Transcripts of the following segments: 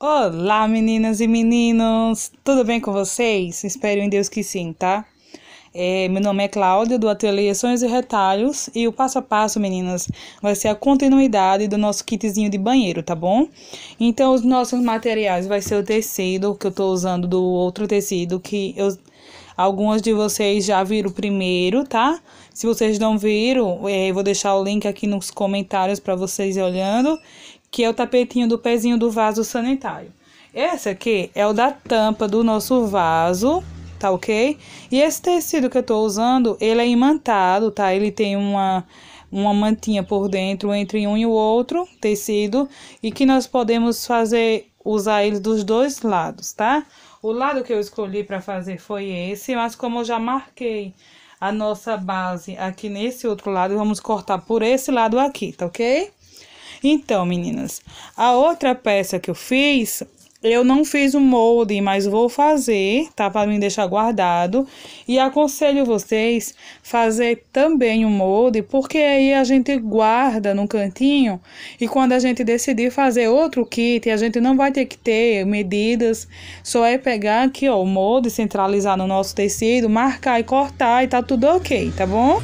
Olá, meninas e meninos! Tudo bem com vocês? Espero em Deus que sim, tá? É, meu nome é Cláudia, do Ateliê Sonhos e Retalhos, e o passo a passo, meninas, vai ser a continuidade do nosso kitzinho de banheiro, tá bom? Então, os nossos materiais vai ser o tecido, que eu tô usando do outro tecido, que eu... Algumas de vocês já viram primeiro, tá? Se vocês não viram, é, eu vou deixar o link aqui nos comentários para vocês olhando que é o tapetinho do pezinho do vaso sanitário. Esse aqui é o da tampa do nosso vaso, tá ok? E esse tecido que eu tô usando, ele é imantado, tá? Ele tem uma, uma mantinha por dentro entre um e o outro tecido e que nós podemos fazer, usar ele dos dois lados, tá? O lado que eu escolhi para fazer foi esse, mas como eu já marquei a nossa base aqui nesse outro lado, vamos cortar por esse lado aqui, tá ok? Então, meninas, a outra peça que eu fiz, eu não fiz o molde, mas vou fazer, tá? Para me deixar guardado. E aconselho vocês fazer também o um molde, porque aí a gente guarda no cantinho e quando a gente decidir fazer outro kit, a gente não vai ter que ter medidas, só é pegar aqui, ó, o molde, centralizar no nosso tecido, marcar e cortar e tá tudo ok, tá bom?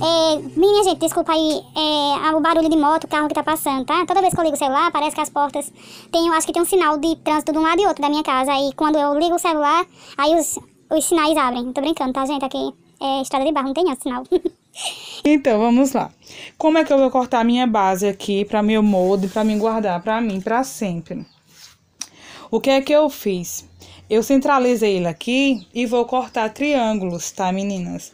É, minha gente, desculpa aí é, o barulho de moto, carro que tá passando, tá? Toda vez que eu ligo o celular, parece que as portas tem, eu acho que tem um sinal de trânsito de um lado e outro da minha casa. Aí quando eu ligo o celular, aí os, os sinais abrem. Tô brincando, tá, gente? Aqui é estrada de barro, não tem outro sinal. então, vamos lá. Como é que eu vou cortar a minha base aqui pra meu molde, pra me guardar pra mim, pra sempre? O que é que eu fiz? Eu centralizei ele aqui e vou cortar triângulos, tá, meninas?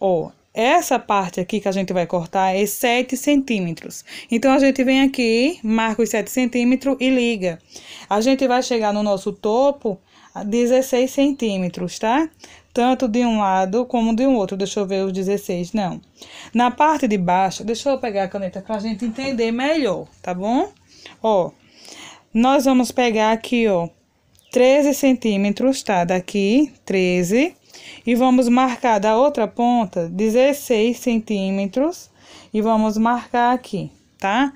Ó, essa parte aqui que a gente vai cortar é 7 centímetros. Então, a gente vem aqui, marca os 7 centímetros e liga. A gente vai chegar no nosso topo a 16 centímetros, tá? Tanto de um lado como de um outro. Deixa eu ver os 16, não. Na parte de baixo, deixa eu pegar a caneta pra gente entender melhor, tá bom? Ó, nós vamos pegar aqui, ó, 13 centímetros, tá? Daqui, 13 e vamos marcar da outra ponta 16 centímetros e vamos marcar aqui, tá?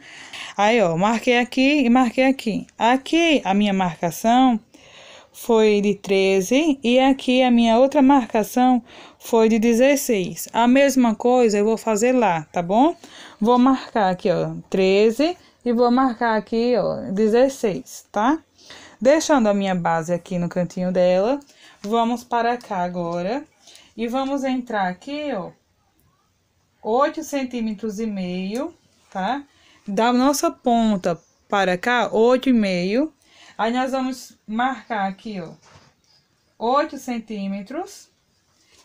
Aí, ó, marquei aqui e marquei aqui. Aqui a minha marcação foi de 13 e aqui a minha outra marcação foi de 16. A mesma coisa eu vou fazer lá, tá bom? Vou marcar aqui, ó, 13 e vou marcar aqui, ó, 16, tá? Deixando a minha base aqui no cantinho dela, Vamos para cá agora. E vamos entrar aqui, ó. 8 centímetros e meio, tá? Da nossa ponta para cá, e meio Aí, nós vamos marcar aqui, ó. 8 centímetros.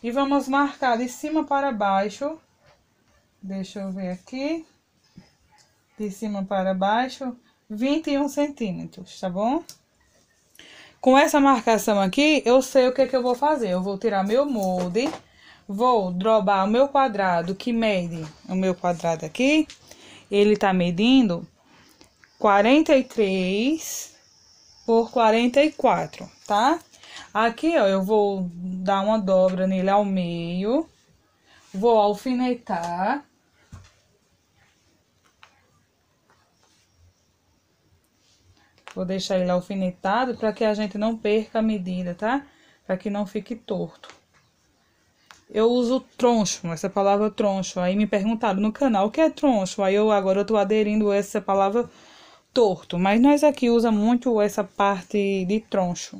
E vamos marcar de cima para baixo. Deixa eu ver aqui. De cima para baixo, 21 centímetros, tá bom? Com essa marcação aqui, eu sei o que, é que eu vou fazer. Eu vou tirar meu molde, vou drobar o meu quadrado que mede o meu quadrado aqui. Ele tá medindo 43 por 44, tá? Aqui, ó, eu vou dar uma dobra nele ao meio, vou alfinetar Vou deixar ele alfinetado para que a gente não perca a medida, tá? Para que não fique torto. Eu uso troncho, essa palavra troncho. Aí me perguntaram no canal o que é troncho. Aí eu agora eu tô aderindo a essa palavra torto, mas nós aqui usa muito essa parte de troncho.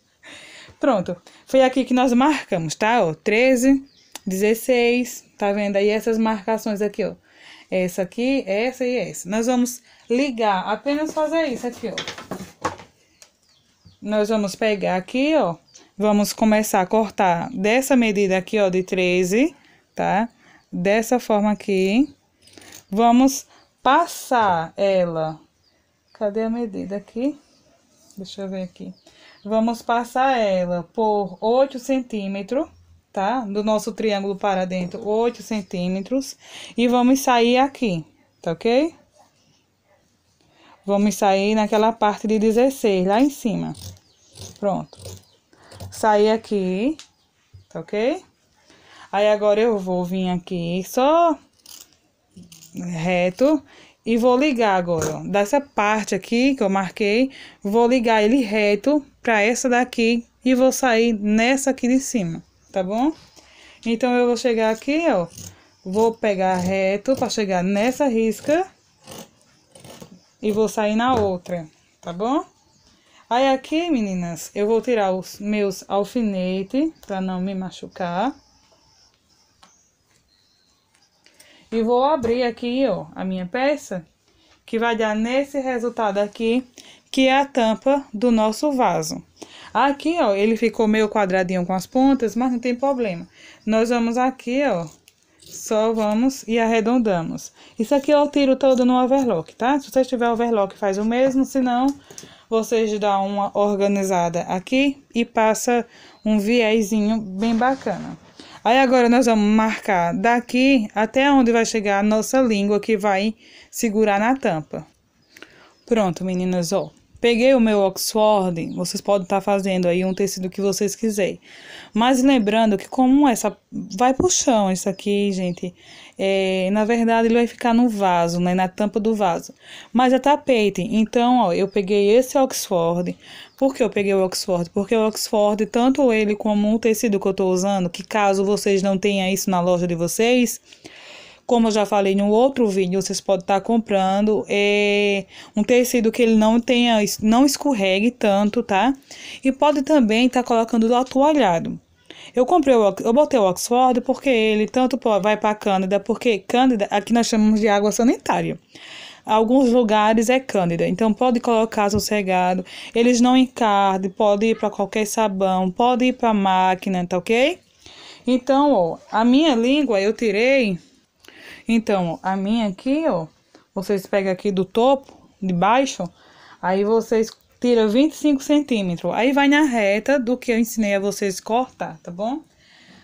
Pronto, foi aqui que nós marcamos, tá? Ó, 13, 16, tá vendo aí essas marcações aqui, ó. É essa aqui, é essa e é essa. Nós vamos ligar, apenas fazer isso aqui, ó. Nós vamos pegar aqui, ó, vamos começar a cortar dessa medida aqui, ó, de 13, tá? Dessa forma aqui. Vamos passar ela. Cadê a medida aqui? Deixa eu ver aqui. Vamos passar ela por 8 centímetros tá? Do nosso triângulo para dentro, 8 centímetros. E vamos sair aqui, tá ok? Vamos sair naquela parte de 16, lá em cima. Pronto. Sair aqui, tá ok? Aí agora eu vou vir aqui só reto e vou ligar agora, ó, dessa parte aqui que eu marquei, vou ligar ele reto para essa daqui e vou sair nessa aqui de cima tá bom? Então, eu vou chegar aqui, ó. Vou pegar reto para chegar nessa risca. E vou sair na outra, tá bom? Aí aqui, meninas, eu vou tirar os meus alfinetes para não me machucar. E vou abrir aqui, ó, a minha peça, que vai dar nesse resultado aqui, que é a tampa do nosso vaso. Aqui, ó, ele ficou meio quadradinho com as pontas, mas não tem problema. Nós vamos aqui, ó, só vamos e arredondamos. Isso aqui eu tiro todo no overlock, tá? Se você tiver overlock, faz o mesmo, senão vocês dá uma organizada aqui e passa um viésinho bem bacana. Aí agora nós vamos marcar daqui até onde vai chegar a nossa língua que vai segurar na tampa. Pronto, meninas, ó. Peguei o meu Oxford, vocês podem estar fazendo aí um tecido que vocês quiserem. Mas lembrando que como essa vai pro chão, isso aqui, gente, é, na verdade ele vai ficar no vaso, né, na tampa do vaso. Mas é tapete, então, ó, eu peguei esse Oxford. Por que eu peguei o Oxford? Porque o Oxford, tanto ele como o tecido que eu tô usando, que caso vocês não tenham isso na loja de vocês como eu já falei em um outro vídeo, vocês podem estar comprando é, um tecido que ele não tenha, não escorregue tanto, tá? E pode também estar colocando atoalhado. Eu comprei, o, eu botei o Oxford porque ele tanto vai para Cândida, porque Cândida aqui nós chamamos de água sanitária alguns lugares é cândida, então pode colocar sossegado, eles não encardem, pode ir para qualquer sabão, pode ir para máquina, tá ok? Então, ó, a minha língua eu tirei então, a minha aqui, ó, vocês pegam aqui do topo, de baixo, aí vocês tiram 25 centímetros. Aí vai na reta do que eu ensinei a vocês cortar, tá bom?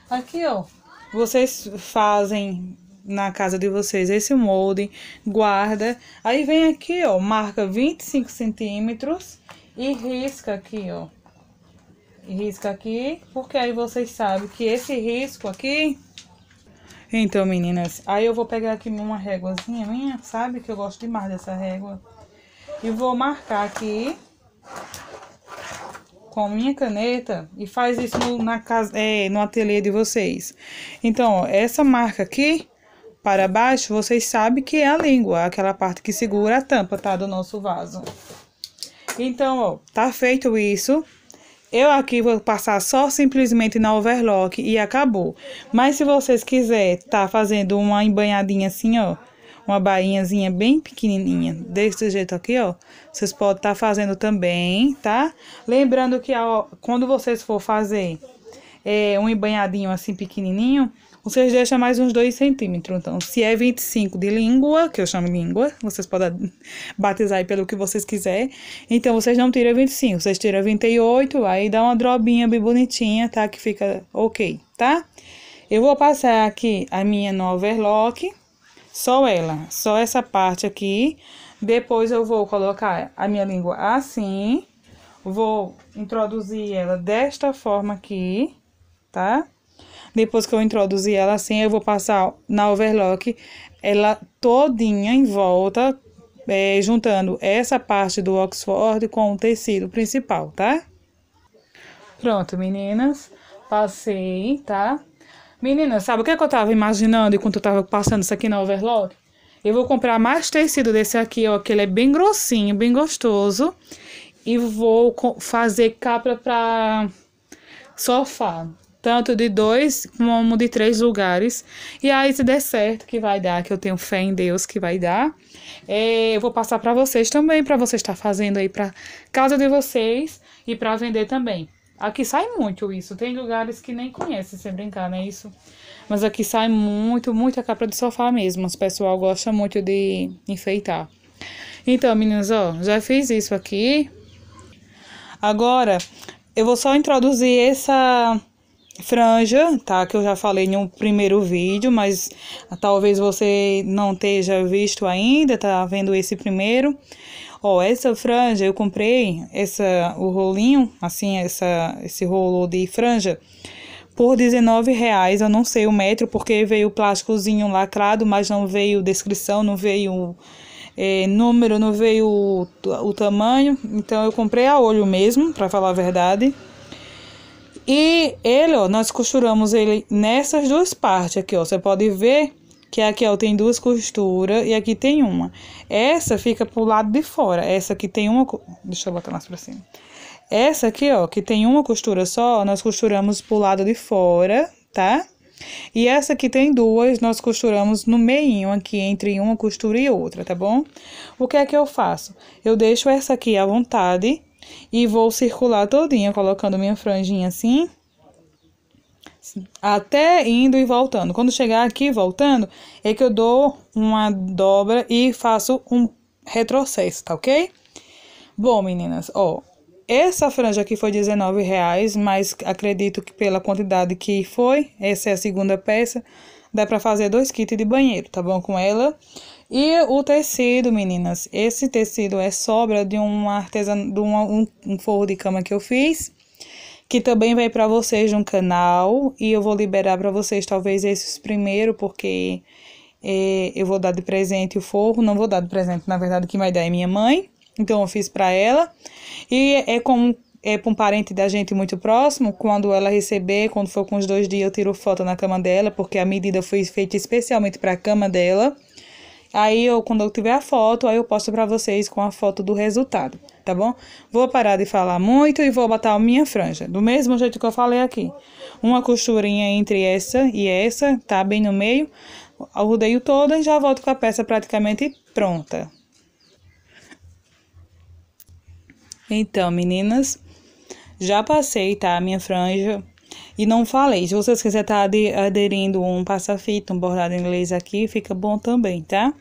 Aqui, ó, vocês fazem na casa de vocês esse molde, guarda. Aí vem aqui, ó, marca 25 centímetros e risca aqui, ó. Risca aqui, porque aí vocês sabem que esse risco aqui então, meninas, aí eu vou pegar aqui uma réguazinha minha, sabe? Que eu gosto demais dessa régua. E vou marcar aqui com minha caneta e faz isso no, na casa, é, no ateliê de vocês. Então, ó, essa marca aqui para baixo, vocês sabem que é a língua, aquela parte que segura a tampa, tá? Do nosso vaso. Então, ó, tá feito isso. Eu aqui vou passar só simplesmente na overlock e acabou. Mas se vocês quiserem tá fazendo uma embanhadinha assim, ó, uma bainhazinha bem pequenininha, desse jeito aqui, ó, vocês podem estar tá fazendo também, tá? Lembrando que ó, quando vocês for fazer é, um embanhadinho assim pequenininho, vocês deixam mais uns 2 centímetros. Então, se é 25 de língua, que eu chamo língua, vocês podem batizar aí pelo que vocês quiserem. Então, vocês não tiram 25, vocês tiram 28, aí dá uma drobinha bem bonitinha, tá? Que fica ok, tá? Eu vou passar aqui a minha no overlock, só ela, só essa parte aqui. Depois eu vou colocar a minha língua assim, vou introduzir ela desta forma aqui, tá? Depois que eu introduzir ela assim, eu vou passar na overlock ela todinha em volta, é, juntando essa parte do Oxford com o tecido principal, tá? Pronto, meninas, passei, tá? Meninas, sabe o que, é que eu tava imaginando enquanto eu tava passando isso aqui na overlock? Eu vou comprar mais tecido desse aqui, ó, que ele é bem grossinho, bem gostoso. E vou fazer capa pra sofá tanto de dois como de três lugares. E aí, se der certo, que vai dar, que eu tenho fé em Deus que vai dar. É, eu vou passar para vocês também, para vocês estar tá fazendo aí para casa de vocês e para vender também. Aqui sai muito isso. Tem lugares que nem conhecem, sem brincar, não é isso? Mas aqui sai muito, muita capa de sofá mesmo. O pessoal gosta muito de enfeitar. Então, meninas, ó, já fiz isso aqui. Agora, eu vou só introduzir essa franja, tá? Que eu já falei em um primeiro vídeo, mas talvez você não tenha visto ainda, tá vendo esse primeiro. Ó, essa franja eu comprei, essa o rolinho, assim, essa esse rolo de franja por R$19,00, eu não sei o metro, porque veio plásticozinho lacrado, mas não veio descrição, não veio é, número, não veio o, o tamanho. Então eu comprei a olho mesmo, para falar a verdade. E ele, ó, nós costuramos ele nessas duas partes aqui, ó. Você pode ver que aqui, ó, tem duas costuras e aqui tem uma. Essa fica pro lado de fora. Essa aqui tem uma... Deixa eu botar mais pra cima. Essa aqui, ó, que tem uma costura só, nós costuramos pro lado de fora, tá? E essa aqui tem duas, nós costuramos no meio aqui, entre uma costura e outra, tá bom? O que é que eu faço? Eu deixo essa aqui à vontade, e vou circular todinha, colocando minha franjinha assim. Até indo e voltando. Quando chegar aqui voltando, é que eu dou uma dobra e faço um retrocesso, tá ok? Bom, meninas, ó, essa franja aqui foi R$19,00, mas acredito que pela quantidade que foi, essa é a segunda peça, dá para fazer dois kits de banheiro, tá bom com ela? E o tecido, meninas, esse tecido é sobra de uma artesan... de um, um forro de cama que eu fiz, que também vai para vocês um canal e eu vou liberar para vocês talvez esses primeiro, porque é, eu vou dar de presente o forro, não vou dar de presente, na verdade, quem vai dar é minha mãe. Então eu fiz para ela e é como é para um parente da gente muito próximo, quando ela receber, quando for com os dois dias, eu tiro foto na cama dela, porque a medida foi feita especialmente para a cama dela. Aí eu, quando eu tiver a foto, aí eu posto para vocês com a foto do resultado, tá bom? Vou parar de falar muito e vou botar a minha franja, do mesmo jeito que eu falei aqui. Uma costurinha entre essa e essa, tá bem no meio. Eu rodeio toda e já volto com a peça praticamente pronta. Então, meninas, já passei, tá, a minha franja e não falei. Se vocês quiserem estar tá aderindo um passa um bordado inglês aqui, fica bom também, tá?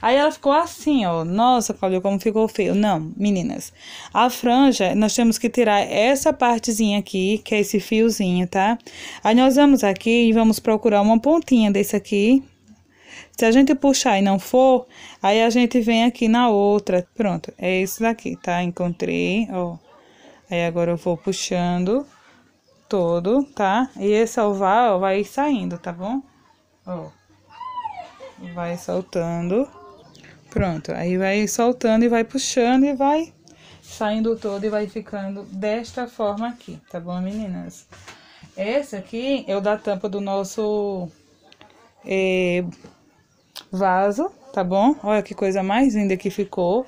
Aí ela ficou assim, ó. Nossa, Cláudia, como ficou feio. Não, meninas. A franja, nós temos que tirar essa partezinha aqui, que é esse fiozinho, tá? Aí nós vamos aqui e vamos procurar uma pontinha desse aqui. Se a gente puxar e não for, aí a gente vem aqui na outra. Pronto, é esse daqui, tá? Encontrei, ó. Aí agora eu vou puxando todo, tá? E esse oval vai saindo, tá bom? Ó. Vai soltando. Pronto, aí vai soltando e vai puxando e vai saindo todo e vai ficando desta forma aqui, tá bom, meninas? Esse aqui é o da tampa do nosso é, vaso, tá bom? Olha que coisa mais linda que ficou.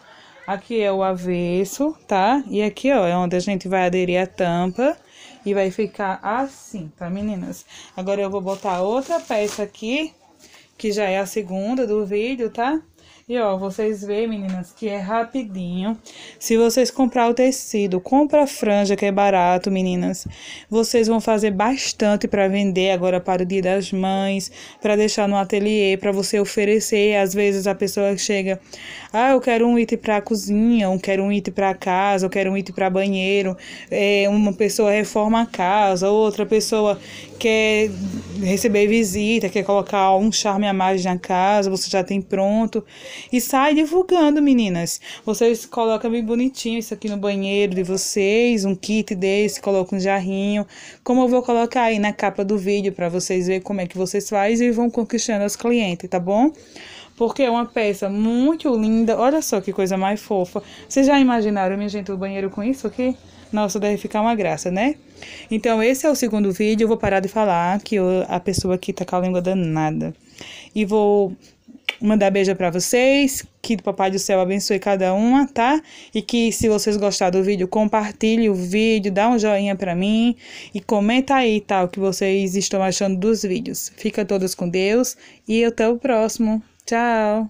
Aqui é o avesso, tá? E aqui, ó, é onde a gente vai aderir a tampa. E vai ficar assim, tá, meninas? Agora eu vou botar outra peça aqui, que já é a segunda do vídeo, tá? E ó, vocês veem, meninas, que é rapidinho. Se vocês comprar o tecido, compra a franja que é barato, meninas. Vocês vão fazer bastante para vender agora para o Dia das Mães, para deixar no ateliê, para você oferecer. Às vezes a pessoa chega, ah, eu quero um item para cozinha, eu quero um item para casa, eu quero um item para banheiro. É, uma pessoa reforma a casa, outra pessoa quer receber visita, quer colocar um charme a mais na casa, você já tem pronto. E sai divulgando, meninas. Vocês colocam bem bonitinho isso aqui no banheiro de vocês, um kit desse, coloca um jarrinho. Como eu vou colocar aí na capa do vídeo para vocês verem como é que vocês fazem e vão conquistando os clientes, tá bom? porque é uma peça muito linda. Olha só que coisa mais fofa. Vocês já imaginaram, minha gente, o banheiro com isso aqui? Nossa, deve ficar uma graça, né? Então, esse é o segundo vídeo. Eu vou parar de falar, que eu, a pessoa aqui tá com a língua danada. E vou mandar beijo para vocês, que o Papai do Céu abençoe cada uma, tá? E que se vocês gostaram do vídeo, compartilhe o vídeo, dá um joinha para mim e comenta aí, tá? O que vocês estão achando dos vídeos. Fica todos com Deus e até o próximo. Tchau!